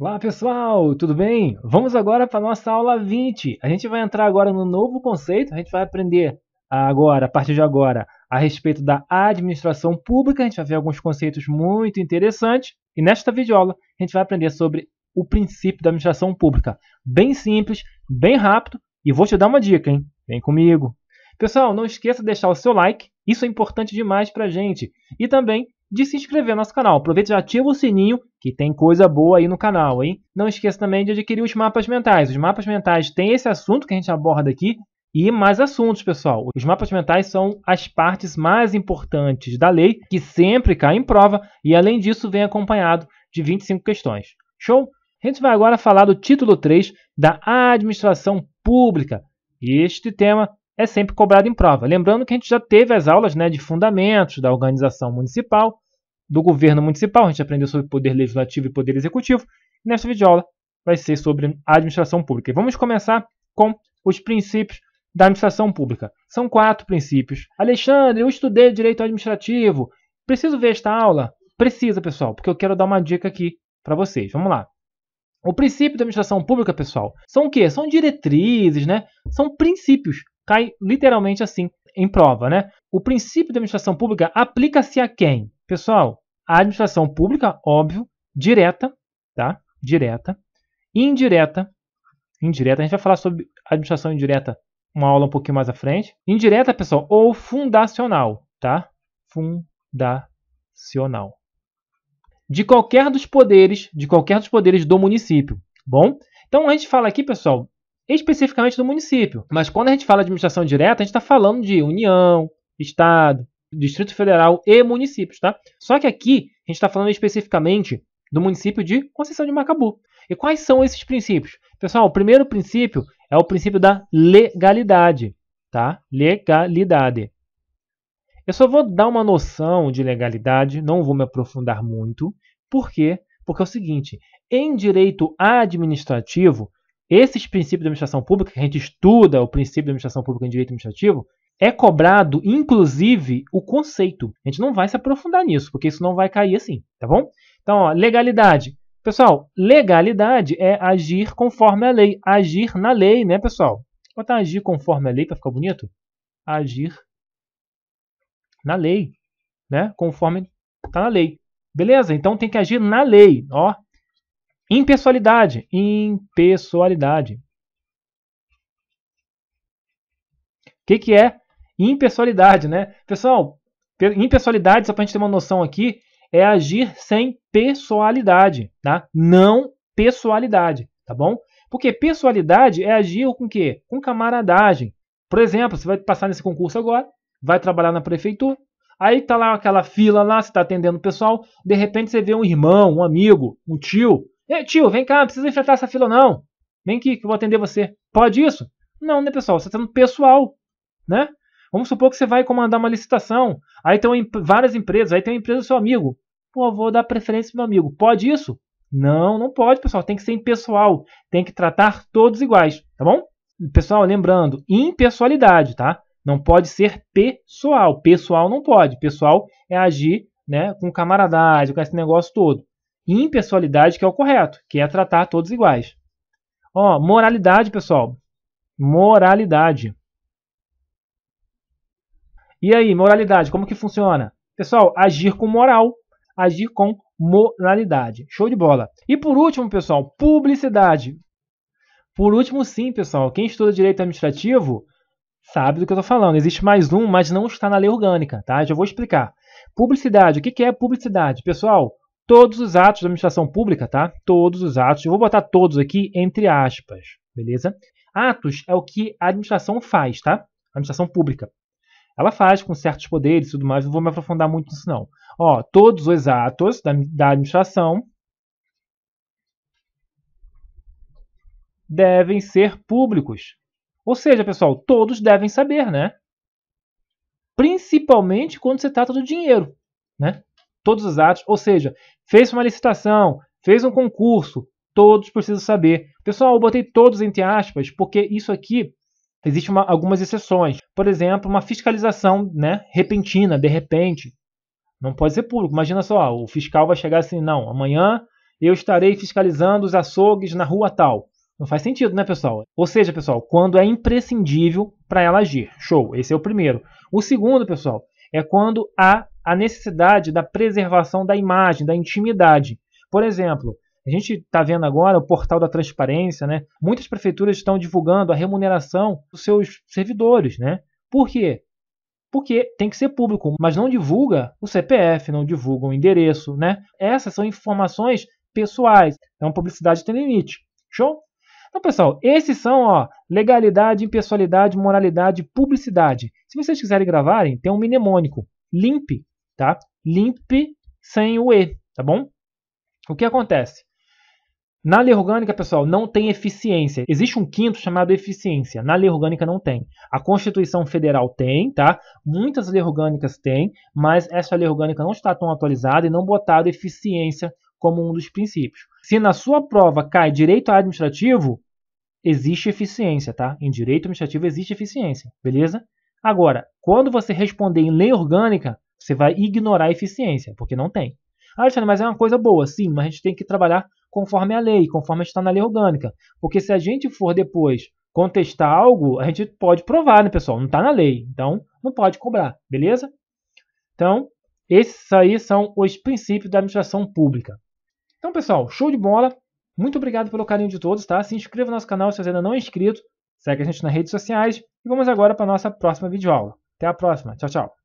Olá pessoal, tudo bem? Vamos agora para a nossa aula 20. A gente vai entrar agora no novo conceito, a gente vai aprender agora, a partir de agora, a respeito da administração pública. A gente vai ver alguns conceitos muito interessantes e nesta videoaula a gente vai aprender sobre o princípio da administração pública. Bem simples, bem rápido e vou te dar uma dica, hein? Vem comigo. Pessoal, não esqueça de deixar o seu like, isso é importante demais para a gente. E também de se inscrever no nosso canal. Aproveita e ativa o sininho que tem coisa boa aí no canal, hein? Não esqueça também de adquirir os mapas mentais. Os mapas mentais têm esse assunto que a gente aborda aqui e mais assuntos, pessoal. Os mapas mentais são as partes mais importantes da lei que sempre caem em prova e além disso vem acompanhado de 25 questões. Show? A gente vai agora falar do título 3 da administração pública. Este tema é sempre cobrado em prova. Lembrando que a gente já teve as aulas né, de fundamentos da organização municipal, do governo municipal, a gente aprendeu sobre poder legislativo e poder executivo. E nesta videoaula vai ser sobre administração pública. E vamos começar com os princípios da administração pública. São quatro princípios. Alexandre, eu estudei direito administrativo. Preciso ver esta aula? Precisa, pessoal, porque eu quero dar uma dica aqui para vocês. Vamos lá. O princípio da administração pública, pessoal, são o quê? São diretrizes, né? São princípios cai literalmente assim em prova, né? O princípio da administração pública aplica-se a quem? Pessoal, a administração pública, óbvio, direta, tá? Direta, indireta, indireta, a gente vai falar sobre administração indireta uma aula um pouquinho mais à frente. Indireta, pessoal, ou fundacional, tá? Fundacional. De qualquer dos poderes, de qualquer dos poderes do município, bom? Então a gente fala aqui, pessoal, especificamente do município. Mas quando a gente fala de administração direta, a gente está falando de União, Estado, Distrito Federal e municípios, tá? Só que aqui a gente está falando especificamente do município de Conceição de Macabu. E quais são esses princípios? Pessoal, o primeiro princípio é o princípio da legalidade, tá? Legalidade. Eu só vou dar uma noção de legalidade, não vou me aprofundar muito. Por quê? Porque é o seguinte, em direito administrativo, esses princípios da administração pública, que a gente estuda o princípio da administração pública em direito administrativo, é cobrado, inclusive, o conceito. A gente não vai se aprofundar nisso, porque isso não vai cair assim, tá bom? Então, ó, legalidade. Pessoal, legalidade é agir conforme a lei. Agir na lei, né, pessoal? Vou botar agir conforme a lei para ficar bonito. Agir na lei, né? Conforme está na lei. Beleza? Então tem que agir na lei, ó. Impessoalidade. Impessoalidade. O que, que é impessoalidade, né? Pessoal, impessoalidade, só para a gente ter uma noção aqui, é agir sem pessoalidade, tá? Não pessoalidade, tá bom? Porque pessoalidade é agir com o quê? Com camaradagem. Por exemplo, você vai passar nesse concurso agora, vai trabalhar na prefeitura, aí tá lá aquela fila lá, você está atendendo o pessoal, de repente você vê um irmão, um amigo, um tio, Ei, tio, vem cá, não precisa enfrentar essa fila não. Vem aqui que eu vou atender você. Pode isso? Não, né, pessoal? Você está sendo pessoal, né? Vamos supor que você vai comandar uma licitação. Aí tem imp várias empresas, aí tem uma empresa do seu amigo. Pô, vou dar preferência pro meu amigo. Pode isso? Não, não pode, pessoal. Tem que ser impessoal. Tem que tratar todos iguais, tá bom? Pessoal, lembrando, impessoalidade, tá? Não pode ser pessoal. Pessoal não pode. Pessoal é agir né, com camaradagem, com esse negócio todo impessoalidade, que é o correto, que é tratar todos iguais. Ó, moralidade, pessoal. Moralidade. E aí, moralidade, como que funciona? Pessoal, agir com moral, agir com moralidade. Show de bola. E por último, pessoal, publicidade. Por último, sim, pessoal, quem estuda direito administrativo sabe do que eu estou falando. Existe mais um, mas não está na lei orgânica, tá? Já vou explicar. Publicidade, o que é publicidade? Pessoal, todos os atos da administração pública, tá? Todos os atos. Eu vou botar todos aqui entre aspas, beleza? Atos é o que a administração faz, tá? A administração pública. Ela faz com certos poderes e tudo mais, não vou me aprofundar muito nisso não. Ó, todos os atos da, da administração devem ser públicos. Ou seja, pessoal, todos devem saber, né? Principalmente quando se trata do dinheiro, né? todos os atos, ou seja, fez uma licitação, fez um concurso, todos precisam saber. Pessoal, eu botei todos entre aspas, porque isso aqui existe algumas exceções. Por exemplo, uma fiscalização né, repentina, de repente. Não pode ser público. Imagina só, o fiscal vai chegar assim, não, amanhã eu estarei fiscalizando os açougues na rua tal. Não faz sentido, né, pessoal? Ou seja, pessoal, quando é imprescindível para ela agir. Show, esse é o primeiro. O segundo, pessoal, é quando há a necessidade da preservação da imagem, da intimidade. Por exemplo, a gente está vendo agora o portal da transparência, né? Muitas prefeituras estão divulgando a remuneração dos seus servidores, né? Por quê? Porque tem que ser público, mas não divulga o CPF, não divulga o endereço, né? Essas são informações pessoais. Então, publicidade tem limite. Show? Então, pessoal, esses são ó, legalidade, impessoalidade, moralidade, publicidade. Se vocês quiserem gravarem, tem um mnemônico, limpe, tá? Limpe sem o E, tá bom? O que acontece? Na lei orgânica, pessoal, não tem eficiência. Existe um quinto chamado eficiência. Na lei orgânica não tem. A Constituição Federal tem, tá? Muitas leis orgânicas têm, mas essa lei orgânica não está tão atualizada e não botada eficiência como um dos princípios. Se na sua prova cai direito administrativo, existe eficiência, tá? Em direito administrativo existe eficiência, beleza? Agora, quando você responder em lei orgânica, você vai ignorar a eficiência, porque não tem. Ah, Alexandre, mas é uma coisa boa, sim, mas a gente tem que trabalhar conforme a lei, conforme está na lei orgânica. Porque se a gente for depois contestar algo, a gente pode provar, né, pessoal? Não está na lei, então não pode cobrar, beleza? Então, esses aí são os princípios da administração pública. Então, pessoal, show de bola. Muito obrigado pelo carinho de todos, tá? Se inscreva no nosso canal se você ainda não é inscrito. Segue a gente nas redes sociais. E vamos agora para a nossa próxima videoaula. Até a próxima. Tchau, tchau.